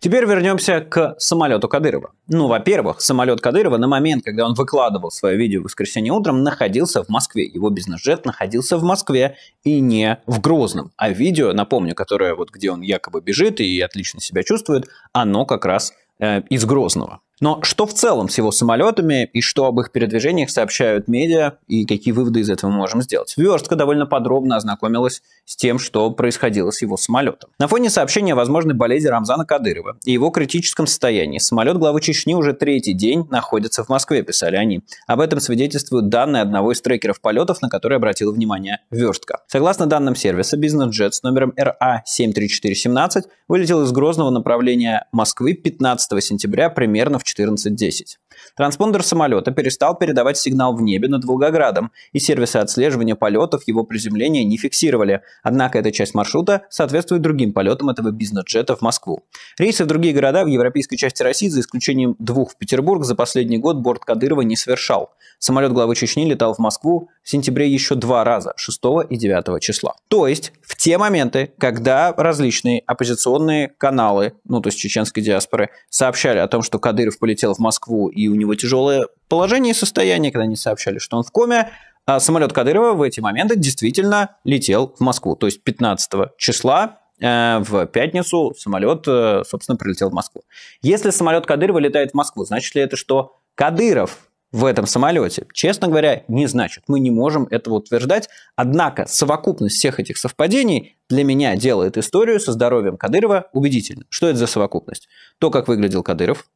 Теперь вернемся к самолету Кадырова. Ну, во-первых, самолет Кадырова на момент, когда он выкладывал свое видео в воскресенье утром, находился в Москве. Его бизнес-джет находился в Москве и не в Грозном. А видео, напомню, которое вот где он якобы бежит и отлично себя чувствует, оно как раз э, из Грозного. Но что в целом с его самолетами и что об их передвижениях сообщают медиа и какие выводы из этого мы можем сделать? Верстка довольно подробно ознакомилась с тем, что происходило с его самолетом. На фоне сообщения о возможной болезни Рамзана Кадырова и его критическом состоянии самолет главы Чечни уже третий день находится в Москве, писали они. Об этом свидетельствуют данные одного из трекеров полетов, на которые обратила внимание Верстка. Согласно данным сервиса, бизнес-джет с номером РА 73417 вылетел из Грозного направления Москвы 15 сентября примерно в 1410. Транспондер самолета перестал передавать сигнал в небе над Волгоградом, и сервисы отслеживания полетов его приземления не фиксировали, однако эта часть маршрута соответствует другим полетам этого бизнес-джета в Москву. Рейсы в другие города в европейской части России, за исключением двух в Петербург, за последний год борт Кадырова не совершал. Самолет главы Чечни летал в Москву в сентябре еще два раза, 6 и 9 числа. То есть в те моменты, когда различные оппозиционные каналы, ну то есть чеченской диаспоры, сообщали о том, что Кадыров полетел в Москву, и у него тяжелое положение и состояние, когда они сообщали, что он в коме, а самолет Кадырова в эти моменты действительно летел в Москву. То есть 15 числа э, в пятницу самолет, э, собственно, прилетел в Москву. Если самолет Кадырова летает в Москву, значит ли это, что Кадыров в этом самолете? Честно говоря, не значит. Мы не можем этого утверждать. Однако совокупность всех этих совпадений для меня делает историю со здоровьем Кадырова убедительной. Что это за совокупность? То, как выглядел Кадыров,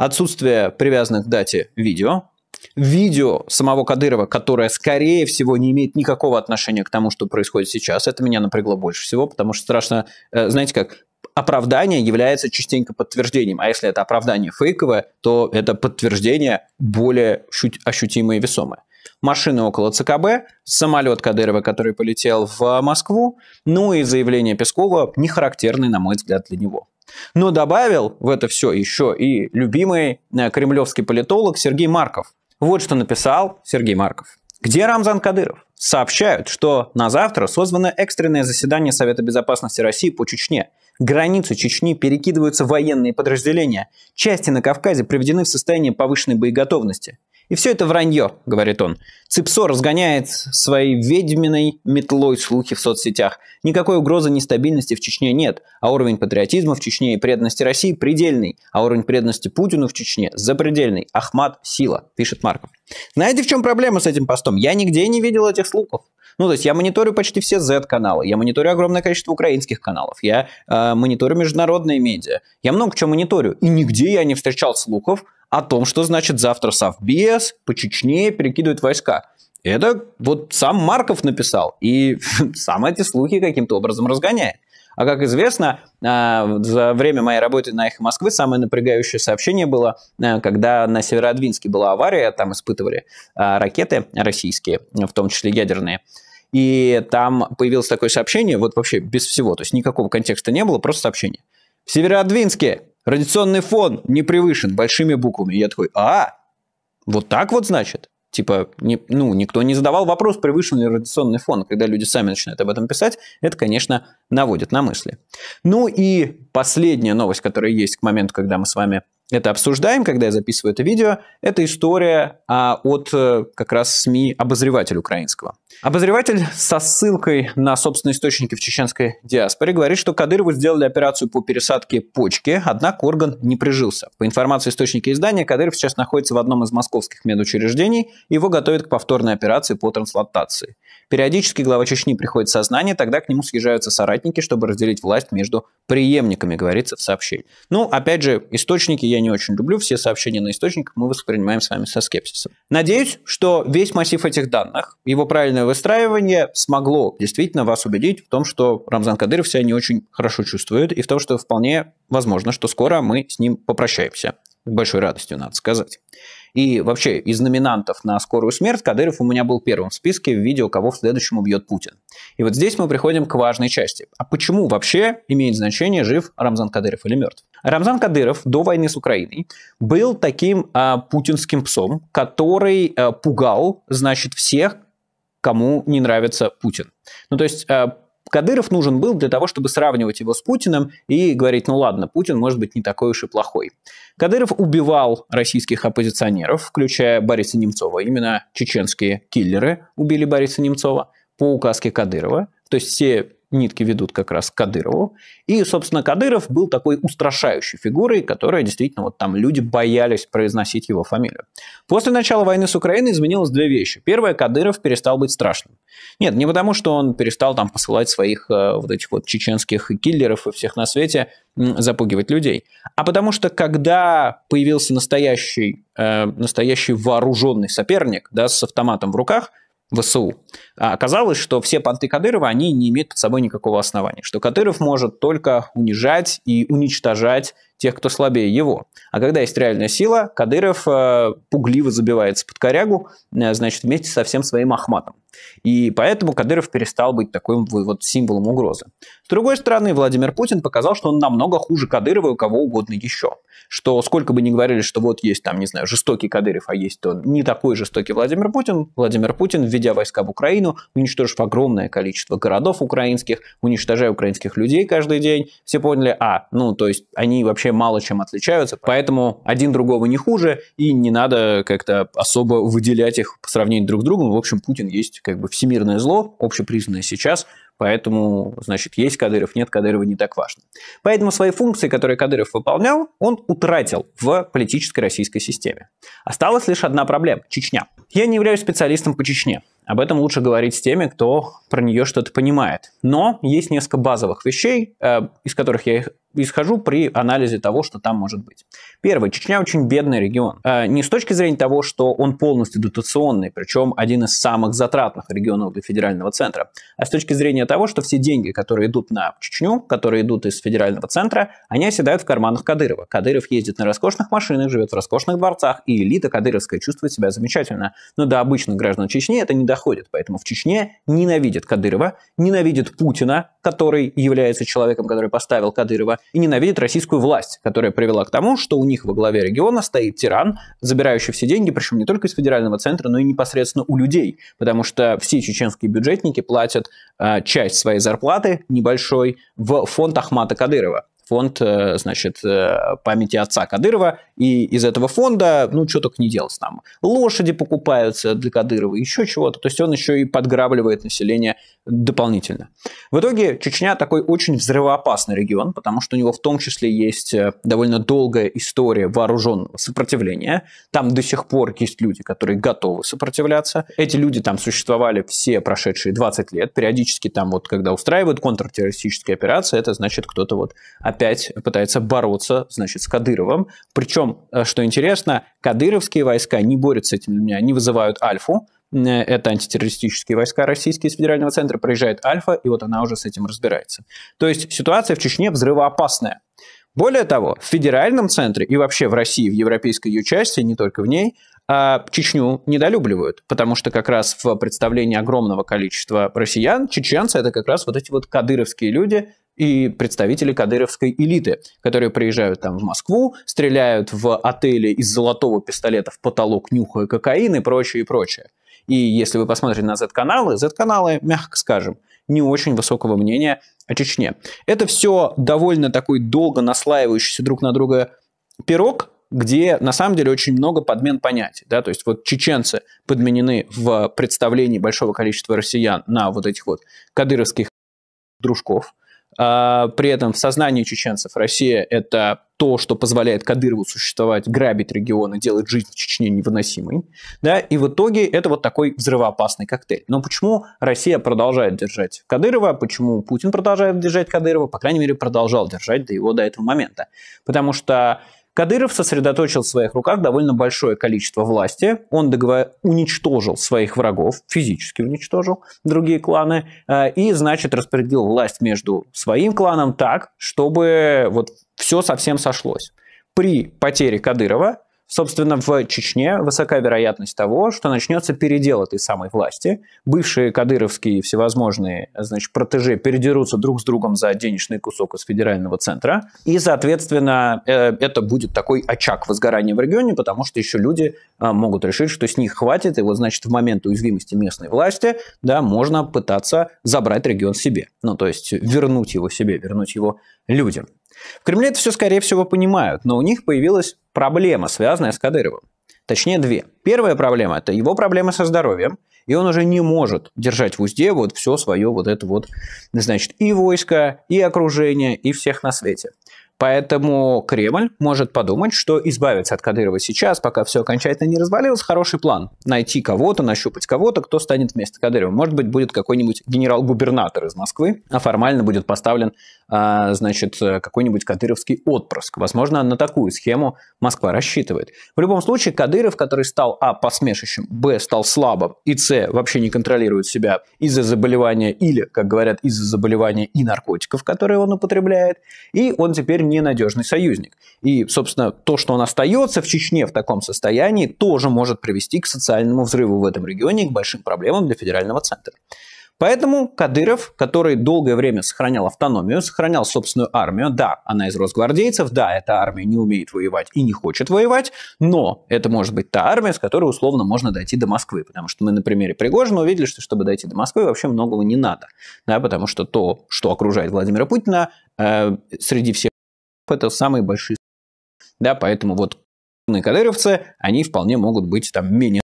отсутствие привязанных к дате видео, видео самого Кадырова, которое, скорее всего, не имеет никакого отношения к тому, что происходит сейчас. Это меня напрягло больше всего, потому что страшно, э, знаете как, оправдание является частенько подтверждением, а если это оправдание фейковое, то это подтверждение более ощутимое и весомое. Машины около ЦКБ, самолет Кадырова, который полетел в Москву, ну и заявление Пескова, не характерное, на мой взгляд, для него. Но добавил в это все еще и любимый э, кремлевский политолог Сергей Марков. Вот что написал Сергей Марков. Где Рамзан Кадыров? Сообщают, что на завтра созвано экстренное заседание Совета Безопасности России по Чечне. Границу Чечни перекидываются военные подразделения. Части на Кавказе приведены в состояние повышенной боеготовности. И все это вранье, говорит он. Цепсо разгоняет своей ведьминой метлой слухи в соцсетях. Никакой угрозы нестабильности в Чечне нет, а уровень патриотизма в Чечне и преданности России предельный, а уровень преданности Путину в Чечне запредельный. Ахмат – сила, пишет Марков. Знаете, в чем проблема с этим постом? Я нигде не видел этих слухов. Ну, то есть я мониторю почти все Z-каналы, я мониторю огромное количество украинских каналов, я э, мониторю международные медиа, я много чего мониторю, и нигде я не встречал слухов о том, что значит завтра Совбез по Чечне перекидывает войска. Это вот сам Марков написал и сам эти слухи каким-то образом разгоняет. А как известно, а, за время моей работы на «Эхо Москвы» самое напрягающее сообщение было, а, когда на Северодвинске была авария, там испытывали а, ракеты российские, в том числе ядерные. И там появилось такое сообщение, вот вообще без всего, то есть никакого контекста не было, просто сообщение. В Северодвинске радиационный фон не превышен большими буквами. Я такой, а, вот так вот значит? Типа, не, ну, никто не задавал вопрос, превышен ли радиационный фон. Когда люди сами начинают об этом писать, это, конечно, наводит на мысли. Ну и последняя новость, которая есть к моменту, когда мы с вами это обсуждаем, когда я записываю это видео, это история а, от э, как раз СМИ «Обозреватель украинского». Обозреватель со ссылкой на собственные источники в чеченской диаспоре говорит, что Кадырову сделали операцию по пересадке почки, однако орган не прижился. По информации источника издания, Кадыров сейчас находится в одном из московских медучреждений, его готовят к повторной операции по транслатации. Периодически глава Чечни приходит в сознание, тогда к нему съезжаются соратники, чтобы разделить власть между преемниками, говорится в сообщении. Ну, опять же, источники я не очень люблю, все сообщения на источниках мы воспринимаем с вами со скепсисом. Надеюсь, что весь массив этих данных, его правильное выстраивание смогло действительно вас убедить в том, что Рамзан Кадыров себя не очень хорошо чувствует, и в том, что вполне возможно, что скоро мы с ним попрощаемся большой радостью, надо сказать. И вообще, из номинантов на скорую смерть Кадыров у меня был первым в списке в видео «Кого в следующем убьет Путин». И вот здесь мы приходим к важной части. А почему вообще имеет значение, жив Рамзан Кадыров или мертв? Рамзан Кадыров до войны с Украиной был таким а, путинским псом, который а, пугал, значит, всех, кому не нравится Путин. Ну, то есть а, Кадыров нужен был для того, чтобы сравнивать его с Путиным и говорить, ну ладно, Путин может быть не такой уж и плохой. Кадыров убивал российских оппозиционеров, включая Бориса Немцова. Именно чеченские киллеры убили Бориса Немцова по указке Кадырова. То есть все нитки ведут как раз к Кадырову. И, собственно, Кадыров был такой устрашающей фигурой, которая действительно вот там люди боялись произносить его фамилию. После начала войны с Украиной изменилось две вещи. Первое, Кадыров перестал быть страшным. Нет, не потому, что он перестал там посылать своих э, вот этих вот чеченских киллеров и всех на свете запугивать людей, а потому что когда появился настоящий, э, настоящий вооруженный соперник да, с автоматом в руках, ВСУ. А оказалось, что все понты Кадырова, они не имеют под собой никакого основания, что Кадыров может только унижать и уничтожать тех, кто слабее его. А когда есть реальная сила, Кадыров э, пугливо забивается под корягу, э, значит, вместе со всем своим Ахматом. И поэтому Кадыров перестал быть таким вот символом угрозы. С другой стороны, Владимир Путин показал, что он намного хуже Кадырова и у кого угодно еще. Что сколько бы ни говорили, что вот есть там, не знаю, жестокий Кадыров, а есть он не такой жестокий Владимир Путин, Владимир Путин, введя войска в Украину, уничтожив огромное количество городов украинских, уничтожая украинских людей каждый день, все поняли, а, ну, то есть они вообще мало чем отличаются, поэтому один другого не хуже, и не надо как-то особо выделять их по сравнению друг с другом. В общем, Путин есть как бы всемирное зло, общепризнанное сейчас, Поэтому, значит, есть Кадыров, нет Кадырова, не так важно. Поэтому свои функции, которые Кадыров выполнял, он утратил в политической российской системе. Осталась лишь одна проблема – Чечня. Я не являюсь специалистом по Чечне. Об этом лучше говорить с теми, кто про нее что-то понимает. Но есть несколько базовых вещей, э, из которых я исхожу при анализе того, что там может быть. Первое. Чечня очень бедный регион. Э, не с точки зрения того, что он полностью дотационный, причем один из самых затратных регионов для федерального центра, а с точки зрения того, что все деньги, которые идут на Чечню, которые идут из федерального центра, они оседают в карманах Кадырова. Кадыров ездит на роскошных машинах, живет в роскошных дворцах, и элита кадыровская чувствует себя замечательно. Но до обычных граждан Чечни это не доходит, поэтому в Чечне ненавидят Кадырова, ненавидят Путина, который является человеком, который поставил Кадырова, и ненавидят российскую власть, которая привела к тому, что у них во главе региона стоит тиран, забирающий все деньги, причем не только из федерального центра, но и непосредственно у людей, потому что все чеченские бюджетники платят э, а, часть часть своей зарплаты небольшой в фонд Ахмата Кадырова фонд, э, значит, э, памяти отца Кадырова, и из этого фонда, ну, что только не делать там. Лошади покупаются для Кадырова, еще чего-то. То есть он еще и подграбливает население дополнительно. В итоге Чечня такой очень взрывоопасный регион, потому что у него в том числе есть э, довольно долгая история вооруженного сопротивления. Там до сих пор есть люди, которые готовы сопротивляться. Эти люди там существовали все прошедшие 20 лет. Периодически там вот, когда устраивают контртеррористические операции, это значит кто-то вот опять пытается бороться, значит, с Кадыровым. Причем, э, что интересно, кадыровские войска не борются с этими людьми, они вызывают Альфу, э, это антитеррористические войска российские из федерального центра, приезжает Альфа, и вот она уже с этим разбирается. То есть ситуация в Чечне взрывоопасная. Более того, в федеральном центре и вообще в России, в европейской ее части, не только в ней, а, Чечню недолюбливают, потому что как раз в представлении огромного количества россиян чеченцы это как раз вот эти вот кадыровские люди, и представители кадыровской элиты, которые приезжают там в Москву, стреляют в отеле из золотого пистолета в потолок, нюхая кокаин и прочее, и прочее. И если вы посмотрите на Z-каналы, Z-каналы, мягко скажем, не очень высокого мнения о Чечне. Это все довольно такой долго наслаивающийся друг на друга пирог, где на самом деле очень много подмен понятий. Да? То есть вот чеченцы подменены в представлении большого количества россиян на вот этих вот кадыровских дружков – а, при этом в сознании чеченцев Россия – это то, что позволяет Кадырову существовать, грабить регионы, делать жизнь в Чечне невыносимой. Да? И в итоге это вот такой взрывоопасный коктейль. Но почему Россия продолжает держать Кадырова, почему Путин продолжает держать Кадырова, по крайней мере, продолжал держать до его до этого момента? Потому что Кадыров сосредоточил в своих руках довольно большое количество власти. Он договор... уничтожил своих врагов, физически уничтожил другие кланы, э, и, значит, распределил власть между своим кланом так, чтобы вот все совсем сошлось. При потере Кадырова Собственно, в Чечне высока вероятность того, что начнется передел этой самой власти. Бывшие кадыровские всевозможные значит, протеже передерутся друг с другом за денежный кусок из федерального центра. И, соответственно, э, это будет такой очаг возгорания в регионе, потому что еще люди э, могут решить, что с них хватит, и вот, значит, в момент уязвимости местной власти, да, можно пытаться забрать регион себе. Ну, то есть вернуть его себе, вернуть его людям. В Кремле это все, скорее всего, понимают, но у них появилась проблема, связанная с Кадыровым. Точнее, две. Первая проблема – это его проблема со здоровьем, и он уже не может держать в узде вот все свое вот это вот, значит, и войско, и окружение, и всех на свете. Поэтому Кремль может подумать, что избавиться от Кадырова сейчас, пока все окончательно не развалилось, хороший план. Найти кого-то, нащупать кого-то, кто станет вместо Кадырова. Может быть, будет какой-нибудь генерал-губернатор из Москвы, а формально будет поставлен, а, значит, какой-нибудь кадыровский отпрыск. Возможно, на такую схему Москва рассчитывает. В любом случае, Кадыров, который стал, а, посмешищем, б, стал слабым, и, с, вообще не контролирует себя из-за заболевания или, как говорят, из-за заболевания и наркотиков, которые он употребляет, и он теперь ненадежный союзник. И, собственно, то, что он остается в Чечне в таком состоянии, тоже может привести к социальному взрыву в этом регионе и к большим проблемам для федерального центра. Поэтому Кадыров, который долгое время сохранял автономию, сохранял собственную армию, да, она из росгвардейцев, да, эта армия не умеет воевать и не хочет воевать, но это может быть та армия, с которой условно можно дойти до Москвы, потому что мы на примере Пригожина увидели, что чтобы дойти до Москвы вообще многого не надо, да, потому что то, что окружает Владимира Путина, э, среди всех это самые большие. Да, поэтому вот кадыровцы, они вполне могут быть там менее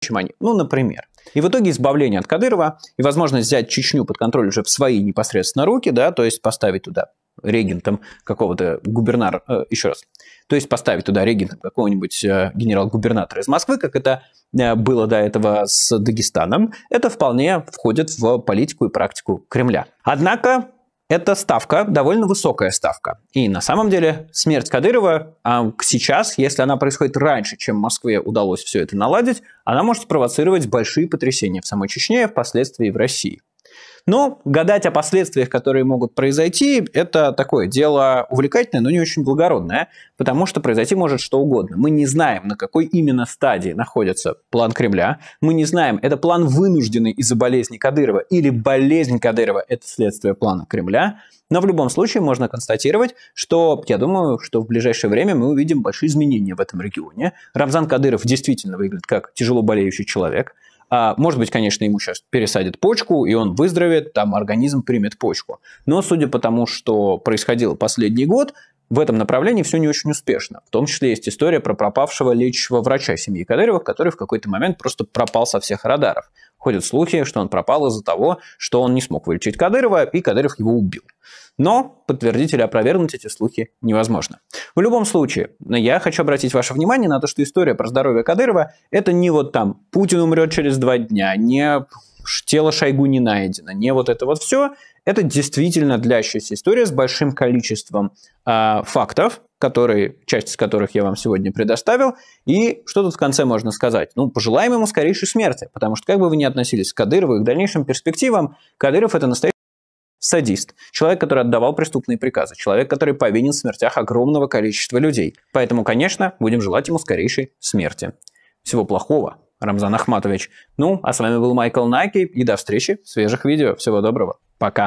чем они. Ну, например. И в итоге избавление от Кадырова и возможность взять Чечню под контроль уже в свои непосредственно руки, да, то есть поставить туда регентом какого-то губернатора, э, еще раз, то есть поставить туда регентом какого-нибудь э, генерал-губернатора из Москвы, как это э, было до этого с Дагестаном, это вполне входит в политику и практику Кремля. Однако это ставка, довольно высокая ставка. И на самом деле смерть Кадырова а сейчас, если она происходит раньше, чем Москве удалось все это наладить, она может спровоцировать большие потрясения в самой Чечне, впоследствии в России. Но гадать о последствиях, которые могут произойти, это такое дело увлекательное, но не очень благородное, потому что произойти может что угодно. Мы не знаем, на какой именно стадии находится план Кремля. Мы не знаем, это план вынужденный из-за болезни Кадырова или болезнь Кадырова – это следствие плана Кремля. Но в любом случае можно констатировать, что, я думаю, что в ближайшее время мы увидим большие изменения в этом регионе. Рамзан Кадыров действительно выглядит как тяжело болеющий человек. А, может быть, конечно, ему сейчас пересадят почку, и он выздоровеет, там организм примет почку. Но судя по тому, что происходило последний год, в этом направлении все не очень успешно. В том числе есть история про пропавшего лечащего врача семьи Кадыревых, который в какой-то момент просто пропал со всех радаров. Ходят слухи, что он пропал из-за того, что он не смог вылечить Кадырова, и Кадыров его убил. Но подтвердить или опровергнуть эти слухи невозможно. В любом случае, я хочу обратить ваше внимание на то, что история про здоровье Кадырова – это не вот там «Путин умрет через два дня», не тело Шойгу не найдено, не вот это вот все. Это действительно длящаяся история с большим количеством э, фактов, которые, часть из которых я вам сегодня предоставил. И что тут в конце можно сказать? Ну, пожелаем ему скорейшей смерти, потому что как бы вы ни относились к Кадырову и к дальнейшим перспективам, Кадыров – это настоящий садист, человек, который отдавал преступные приказы, человек, который повинен в смертях огромного количества людей. Поэтому, конечно, будем желать ему скорейшей смерти. Всего плохого. Рамзан Ахматович. Ну, а с вами был Майкл Наки, и до встречи в свежих видео. Всего доброго, пока.